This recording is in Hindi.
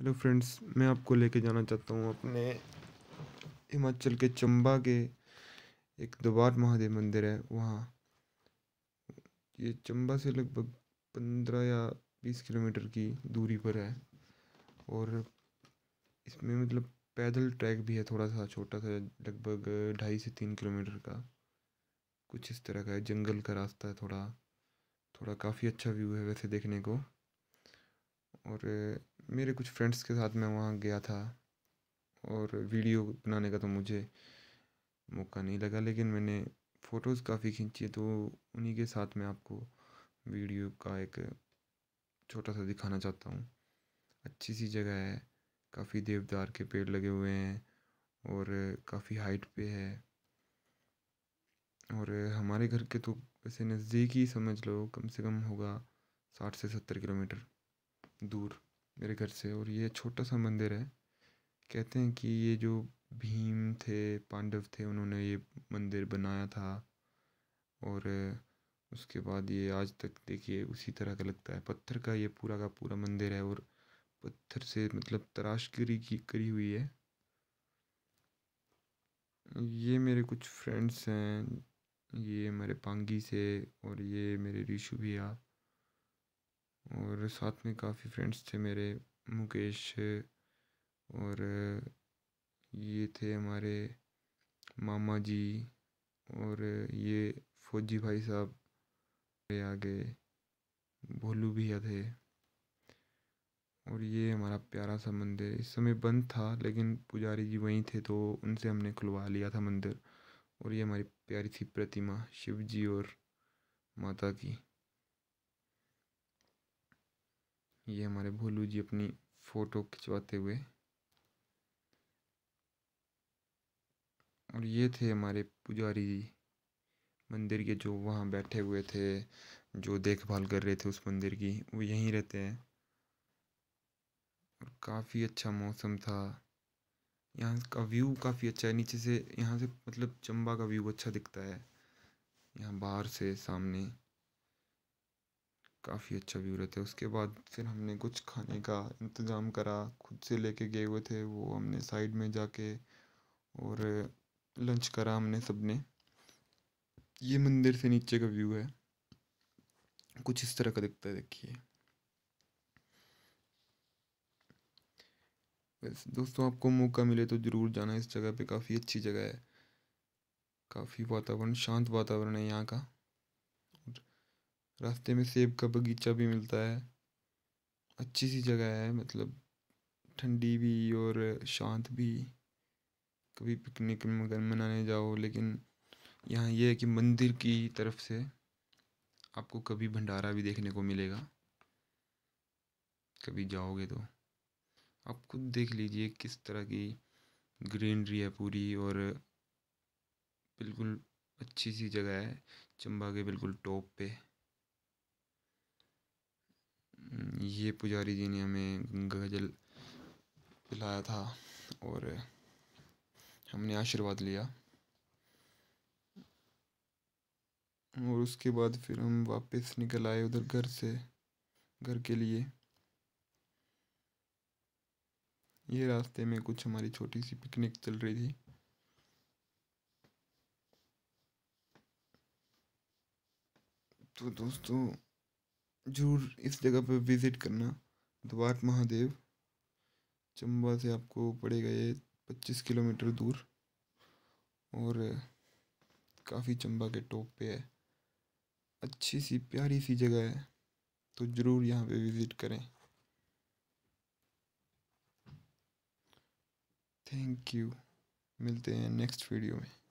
हेलो फ्रेंड्स मैं आपको लेके जाना चाहता हूँ अपने हिमाचल के चंबा के एक दोबार महादेव मंदिर है वहाँ ये चंबा से लगभग पंद्रह या बीस किलोमीटर की दूरी पर है और इसमें मतलब पैदल ट्रैक भी है थोड़ा सा छोटा सा लगभग ढाई से तीन किलोमीटर का कुछ इस तरह का है जंगल का रास्ता है थोड़ा थोड़ा काफ़ी अच्छा व्यू है वैसे देखने को और मेरे कुछ फ्रेंड्स के साथ मैं वहाँ गया था और वीडियो बनाने का तो मुझे मौका नहीं लगा लेकिन मैंने फ़ोटोज़ काफ़ी खींची तो उन्हीं के साथ मैं आपको वीडियो का एक छोटा सा दिखाना चाहता हूँ अच्छी सी जगह है काफ़ी देवदार के पेड़ लगे हुए हैं और काफ़ी हाइट पे है और हमारे घर के तो वैसे नज़दीक ही समझ लो कम से कम होगा साठ से सत्तर किलोमीटर दूर मेरे घर से और ये छोटा सा मंदिर है कहते हैं कि ये जो भीम थे पांडव थे उन्होंने ये मंदिर बनाया था और उसके बाद ये आज तक देखिए उसी तरह का लगता है पत्थर का ये पूरा का पूरा मंदिर है और पत्थर से मतलब तराशगिरी की करी हुई है ये मेरे कुछ फ्रेंड्स हैं ये मेरे पांगी से और ये मेरे रिशु भैया और साथ में काफ़ी फ्रेंड्स थे मेरे मुकेश और ये थे हमारे मामा जी और ये फौजी भाई साहब मेरे आगे भोलू भैया थे और ये हमारा प्यारा सा मंदिर इस समय बंद था लेकिन पुजारी जी वहीं थे तो उनसे हमने खुलवा लिया था मंदिर और ये हमारी प्यारी सी प्रतिमा शिव जी और माता की ये हमारे भोलू जी अपनी फ़ोटो खिंचवाते हुए और ये थे हमारे पुजारी जी मंदिर के जो वहाँ बैठे हुए थे जो देखभाल कर रहे थे उस मंदिर की वो यहीं रहते हैं और काफ़ी अच्छा मौसम था यहाँ का व्यू काफ़ी अच्छा है नीचे से यहाँ से मतलब चंबा का व्यू अच्छा दिखता है यहाँ बाहर से सामने काफ़ी अच्छा व्यू रहता है उसके बाद फिर हमने कुछ खाने का इंतज़ाम करा खुद से लेके गए हुए थे वो हमने साइड में जाके और लंच करा हमने सबने ये मंदिर से नीचे का व्यू है कुछ इस तरह का दिखता है देखिए बस दोस्तों आपको मौका मिले तो ज़रूर जाना इस जगह पे काफ़ी अच्छी जगह है काफ़ी वातावरण शांत वातावरण है यहाँ का रास्ते में सेब का बगीचा भी मिलता है अच्छी सी जगह है मतलब ठंडी भी और शांत भी कभी पिकनिक मनाने जाओ लेकिन यहाँ ये है कि मंदिर की तरफ से आपको कभी भंडारा भी देखने को मिलेगा कभी जाओगे तो आप खुद देख लीजिए किस तरह की ग्रीनरी है पूरी और बिल्कुल अच्छी सी जगह है चंबा के बिल्कुल टॉप पे ये पुजारी जी ने हमें गंगा जल पिलाया था और हमने आशीर्वाद लिया और उसके बाद फिर हम वापस निकल आए उधर घर से घर के लिए ये रास्ते में कुछ हमारी छोटी सी पिकनिक चल रही थी तो दोस्तों जरूर इस जगह पर विज़िट करना द्वार महादेव चंबा से आपको पड़ेगा ये पच्चीस किलोमीटर दूर और काफ़ी चंबा के टॉप पे है अच्छी सी प्यारी सी जगह है तो ज़रूर यहाँ पे विज़िट करें थैंक यू मिलते हैं नेक्स्ट वीडियो में